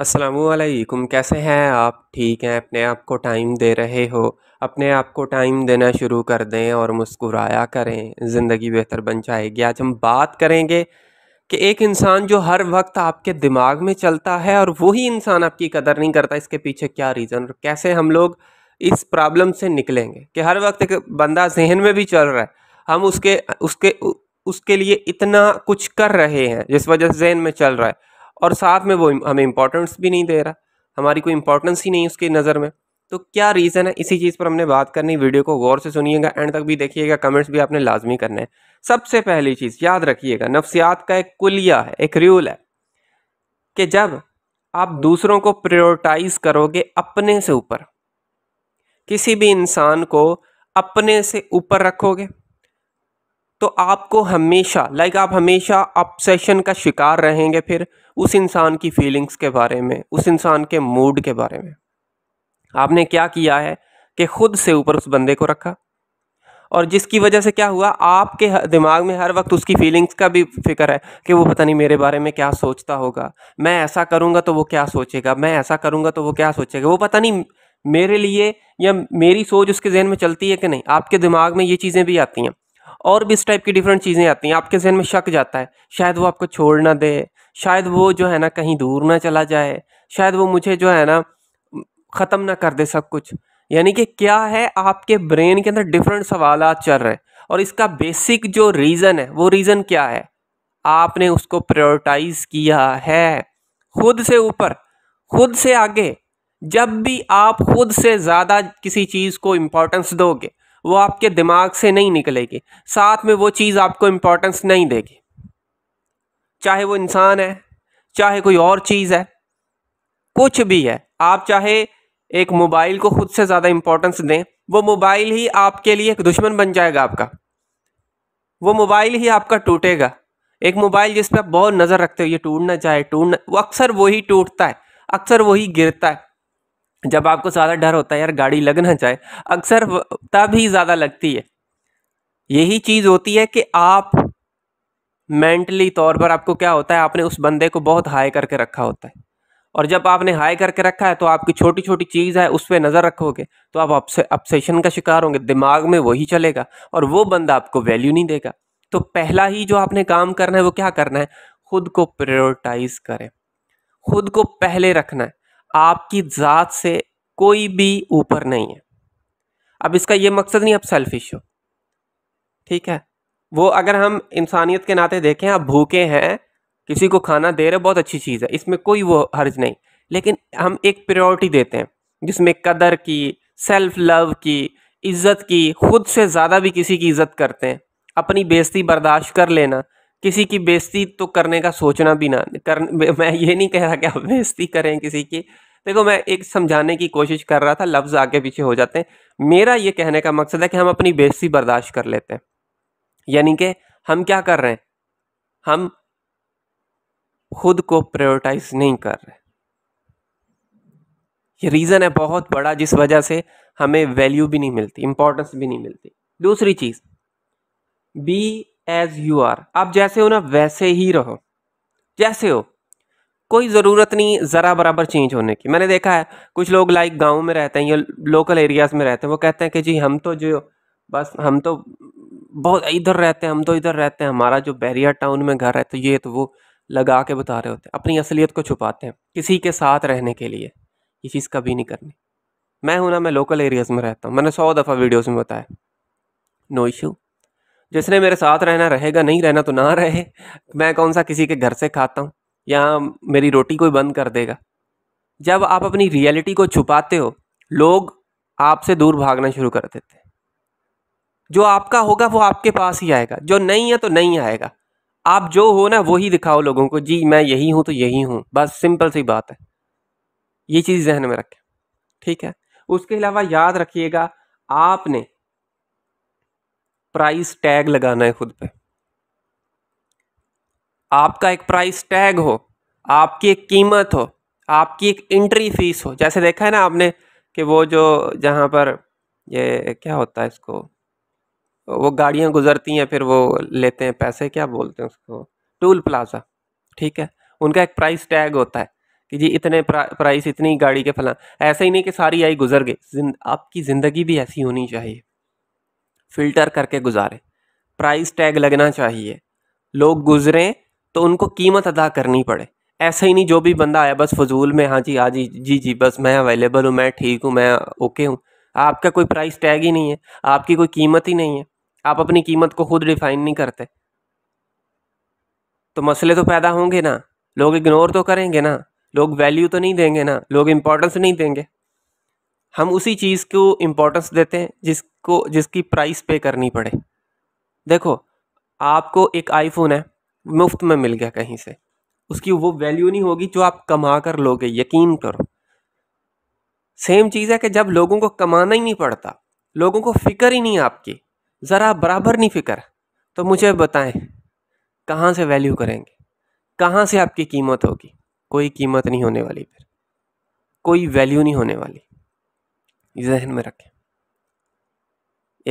असलकुम कैसे हैं आप ठीक हैं अपने आप को टाइम दे रहे हो अपने आप को टाइम देना शुरू कर दें और मुस्कुराया करें ज़िंदगी बेहतर बन जाएगी आज हम बात करेंगे कि एक इंसान जो हर वक्त आपके दिमाग में चलता है और वही इंसान आपकी कदर नहीं करता इसके पीछे क्या रीज़न और कैसे हम लोग इस प्रॉब्लम से निकलेंगे कि हर वक्त एक बंदा जहन में भी चल रहा है हम उसके उसके उसके लिए इतना कुछ कर रहे हैं जिस वजह से जहन में चल रहा है और साथ में वो हमें इम्पोर्टेंस भी नहीं दे रहा हमारी कोई इम्पोर्टेंस ही नहीं उसकी नज़र में तो क्या रीज़न है इसी चीज़ पर हमने बात करनी वीडियो को गौर से सुनिएगा एंड तक भी देखिएगा कमेंट्स भी आपने लाजमी करने हैं सबसे पहली चीज़ याद रखिएगा नफ्सियात का एक कुलिया है एक र्यूल है कि जब आप दूसरों को प्रायोरिटाइज करोगे अपने से ऊपर किसी भी इंसान को अपने से ऊपर रखोगे तो आपको हमेशा लाइक आप हमेशा अपसेशन का शिकार रहेंगे फिर उस इंसान की फीलिंग्स के बारे में उस इंसान के मूड के बारे में आपने क्या किया है कि खुद से ऊपर उस बंदे को रखा और जिसकी वजह से क्या हुआ आपके दिमाग में हर वक्त उसकी फीलिंग्स का भी फिक्र है कि वो पता नहीं मेरे बारे में क्या सोचता होगा मैं ऐसा करूँगा तो वो क्या सोचेगा मैं ऐसा करूँगा तो वो क्या सोचेगा वो पता नहीं मेरे लिए या मेरी सोच उसके जहन में चलती है कि नहीं आपके दिमाग में ये चीज़ें भी आती हैं और भी इस टाइप की डिफरेंट चीज़ें आती हैं आपके जहन में शक जाता है शायद वो आपको छोड़ ना दे शायद वो जो है ना कहीं दूर ना चला जाए शायद वो मुझे जो है ना ख़त्म ना कर दे सब कुछ यानी कि क्या है आपके ब्रेन के अंदर डिफरेंट सवाल चल रहे हैं और इसका बेसिक जो रीज़न है वो रीज़न क्या है आपने उसको प्रायोरिटाइज़ किया है खुद से ऊपर खुद से आगे जब भी आप खुद से ज़्यादा किसी चीज़ को इम्पोर्टेंस दोगे वो आपके दिमाग से नहीं निकलेगी साथ में वो चीज़ आपको इम्पोर्टेंस नहीं देगी चाहे वो इंसान है चाहे कोई और चीज़ है कुछ भी है आप चाहे एक मोबाइल को खुद से ज़्यादा इम्पोर्टेंस दें वो मोबाइल ही आपके लिए एक दुश्मन बन जाएगा आपका वो मोबाइल ही आपका टूटेगा एक मोबाइल जिस पर आप बहुत नज़र रखते हो ये टूटना चाहे टूटना वो अक्सर वही टूटता है अक्सर वही गिरता है जब आपको ज़्यादा डर होता है यार गाड़ी लग ना जाए अक्सर ही ज़्यादा लगती है यही चीज़ होती है कि आप मेंटली तौर पर आपको क्या होता है आपने उस बंदे को बहुत हाई करके रखा होता है और जब आपने हाई करके रखा है तो आपकी छोटी छोटी चीज़ है उस पर नज़र रखोगे तो आप अपसे अपसेशन का शिकार होंगे दिमाग में वही चलेगा और वो बंदा आपको वैल्यू नहीं देगा तो पहला ही जो आपने काम करना है वो क्या करना है खुद को प्रायोरिटाइज करें खुद को पहले रखना है आपकी ज़ात से कोई भी ऊपर नहीं है अब इसका ये मकसद नहीं आप सेल्फिश हो ठीक है वो अगर हम इंसानियत के नाते देखें आप भूखे हैं किसी को खाना दे रहे बहुत अच्छी चीज़ है इसमें कोई वो हर्ज नहीं लेकिन हम एक प्रायोरिटी देते हैं जिसमें कदर की सेल्फ लव की इज़्ज़त की खुद से ज़्यादा भी किसी की इज़्ज़त करते हैं अपनी बेइज्जती बर्दाश्त कर लेना किसी की बेइज्जती तो करने का सोचना भी ना कर मैं ये नहीं कह रहा कि आप बेइज्जती करें किसी की देखो मैं एक समझाने की कोशिश कर रहा था लफ्ज़ आगे पीछे हो जाते हैं मेरा ये कहने का मकसद है कि हम अपनी बेसी बर्दाश्त कर लेते हैं यानी कि हम क्या कर रहे हैं हम खुद को प्रायोरिटाइज नहीं कर रहे ये रीज़न है बहुत बड़ा जिस वजह से हमें वैल्यू भी नहीं मिलती इंपॉर्टेंस भी नहीं मिलती दूसरी चीज़ बी एज यू आर आप जैसे हो ना वैसे ही रहो जैसे हो कोई ज़रूरत नहीं ज़रा बराबर चेंज होने की मैंने देखा है कुछ लोग लाइक गांव में रहते हैं या लोकल एरियाज़ में रहते हैं वो कहते हैं कि जी हम तो जो बस हम तो बहुत इधर रहते हैं हम तो इधर रहते हैं हमारा जो बैरिया टाउन में घर है तो ये तो वो लगा के बता रहे होते हैं अपनी असलियत को छुपाते हैं किसी के साथ रहने के लिए ये चीज़ कभी नहीं करनी मैं हूँ ना मैं लोकल एरियाज़ में रहता हूँ मैंने सौ दफ़ा वीडियोज़ में बताया नो इशू जिसने मेरे साथ रहना रहेगा नहीं रहना तो ना रहे मैं कौन सा किसी के घर से खाता हूँ या मेरी रोटी कोई बंद कर देगा जब आप अपनी रियलिटी को छुपाते हो लोग आपसे दूर भागना शुरू कर देते हैं जो आपका होगा वो आपके पास ही आएगा जो नहीं है तो नहीं आएगा आप जो हो ना वो ही दिखाओ लोगों को जी मैं यही हूँ तो यही हूँ बस सिंपल सी बात है ये चीज़ जहन में रखें ठीक है उसके अलावा याद रखिएगा आपने प्राइस टैग लगाना है खुद पे आपका एक प्राइस टैग हो आपकी एक कीमत हो आपकी एक इंट्री फीस हो जैसे देखा है ना आपने कि वो जो जहाँ पर ये क्या होता है इसको वो गाड़ियाँ गुजरती हैं फिर वो लेते हैं पैसे क्या बोलते हैं उसको टूल प्लाजा ठीक है उनका एक प्राइस टैग होता है कि जी इतने प्रा, प्राइस इतनी गाड़ी के फला ऐसा ही नहीं कि सारी आई गुजर गई आपकी ज़िंदगी भी ऐसी होनी चाहिए फ़िल्टर करके गुजारें प्राइस टैग लगना चाहिए लोग गुजरें तो उनको कीमत अदा करनी पड़े ऐसा ही नहीं जो भी बंदा आया बस फजूल में हाँ जी हाँ जी जी जी बस मैं अवेलेबल हूँ मैं ठीक हूँ मैं ओके हूँ आपका कोई प्राइस टैग ही नहीं है आपकी कोई कीमत ही नहीं है आप अपनी कीमत को खुद डिफाइन नहीं करते तो मसले तो पैदा होंगे ना लोग इग्नोर तो करेंगे ना लोग वैल्यू तो नहीं देंगे ना लोग इम्पोर्टेंस नहीं देंगे हम उसी चीज़ को इम्पोर्टेंस देते हैं जिसको जिसकी प्राइस पे करनी पड़े देखो आपको एक आईफोन है मुफ्त में मिल गया कहीं से उसकी वो वैल्यू नहीं होगी जो आप कमा कर लोगे यकीन करो सेम चीज़ है कि जब लोगों को कमाना ही नहीं पड़ता लोगों को फिक्र ही नहीं आपकी ज़रा बराबर नहीं फिक्र तो मुझे बताएं कहाँ से वैल्यू करेंगे कहाँ से आपकी कीमत होगी कोई कीमत नहीं होने वाली फिर कोई वैल्यू नहीं होने वाली जहन में रखें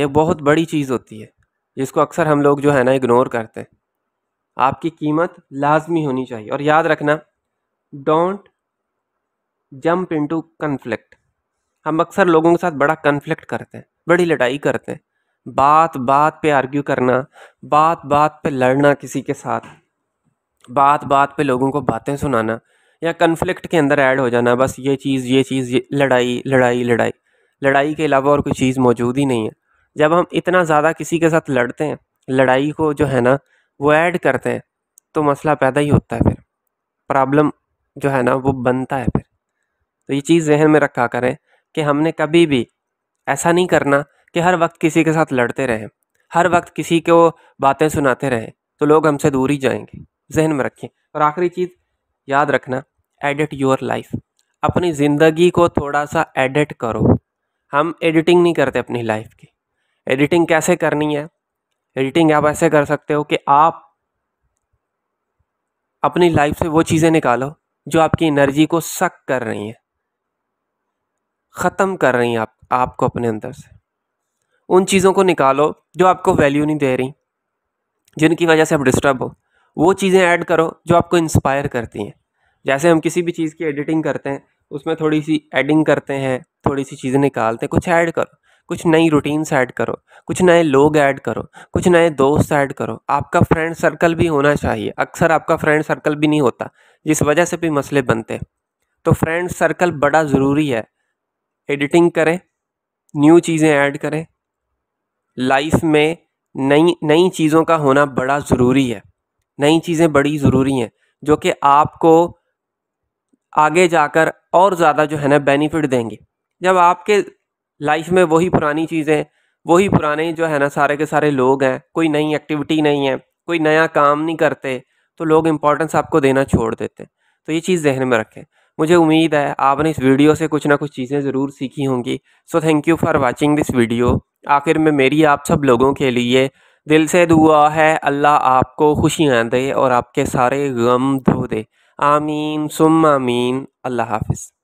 एक बहुत बड़ी चीज़ होती है जिसको अक्सर हम लोग जो है ना इग्नोर करते हैं आपकी कीमत लाजमी होनी चाहिए और याद रखना डोंट जंप इनटू कन्फ्लिक्ट हम अक्सर लोगों के साथ बड़ा कन्फ्लिक्ट करते हैं बड़ी लड़ाई करते हैं बात बात पे आर्ग्यू करना बात बात पे लड़ना किसी के साथ बात बात पे लोगों को बातें सुनाना या कन्फ्लिक्ट के अंदर ऐड हो जाना बस ये चीज़ ये चीज़ ये लड़ाई लड़ाई लड़ाई लड़ाई के अलावा और कोई चीज़ मौजूद ही नहीं है जब हम इतना ज़्यादा किसी के साथ लड़ते हैं लड़ाई को जो है ना वो ऐड करते हैं तो मसला पैदा ही होता है फिर प्रॉब्लम जो है ना वो बनता है फिर तो ये चीज़ जहन में रखा करें कि हमने कभी भी ऐसा नहीं करना कि हर वक्त किसी के साथ लड़ते रहें हर वक्त किसी को बातें सुनाते रहें तो लोग हमसे दूर ही जाएंगे जहन में रखें और आखिरी चीज़ याद रखना एडिट योर लाइफ अपनी ज़िंदगी को थोड़ा सा एडिट करो हम एडिटिंग नहीं करते अपनी लाइफ की एडिटिंग कैसे करनी है एडिटिंग आप ऐसे कर सकते हो कि आप अपनी लाइफ से वो चीज़ें निकालो जो आपकी एनर्जी को सक कर रही हैं ख़त्म कर रही हैं आप आपको अपने अंदर से उन चीज़ों को निकालो जो आपको वैल्यू नहीं दे रही जिनकी वजह से आप डिस्टर्ब हो वो चीज़ें ऐड करो जो आपको इंस्पायर करती हैं जैसे हम किसी भी चीज़ की एडिटिंग करते हैं उसमें थोड़ी सी एडिंग करते हैं थोड़ी सी चीज़ें निकालते हैं कुछ ऐड करो कुछ नई रूटीन्स ऐड करो कुछ नए लोग ऐड करो कुछ नए दोस्त ऐड करो आपका फ्रेंड सर्कल भी होना चाहिए अक्सर आपका फ्रेंड सर्कल भी नहीं होता जिस वजह से भी मसले बनते तो फ्रेंड सर्कल बड़ा ज़रूरी है एडिटिंग करें न्यू चीज़ें ऐड करें लाइफ में नई नई चीज़ों का होना बड़ा ज़रूरी है नई चीज़ें बड़ी ज़रूरी हैं जो कि आपको आगे जाकर और ज़्यादा जो है ना बेनिफिट देंगे जब आपके लाइफ में वही पुरानी चीज़ें वही पुराने जो है ना सारे के सारे लोग हैं कोई नई एक्टिविटी नहीं है कोई नया काम नहीं करते तो लोग इंपॉर्टेंस आपको देना छोड़ देते तो ये चीज़ जहन में रखें मुझे उम्मीद है आपने इस वीडियो से कुछ ना कुछ चीज़ें ज़रूर सीखी होंगी so thank you for watching this video आखिर में मेरी आप सब लोगों के लिए दिल से दुआ है अल्लाह आपको खुशियाँ दे और आपके सारे गम धो दे आमीन सुम आमीन अल्लाह हाफिज़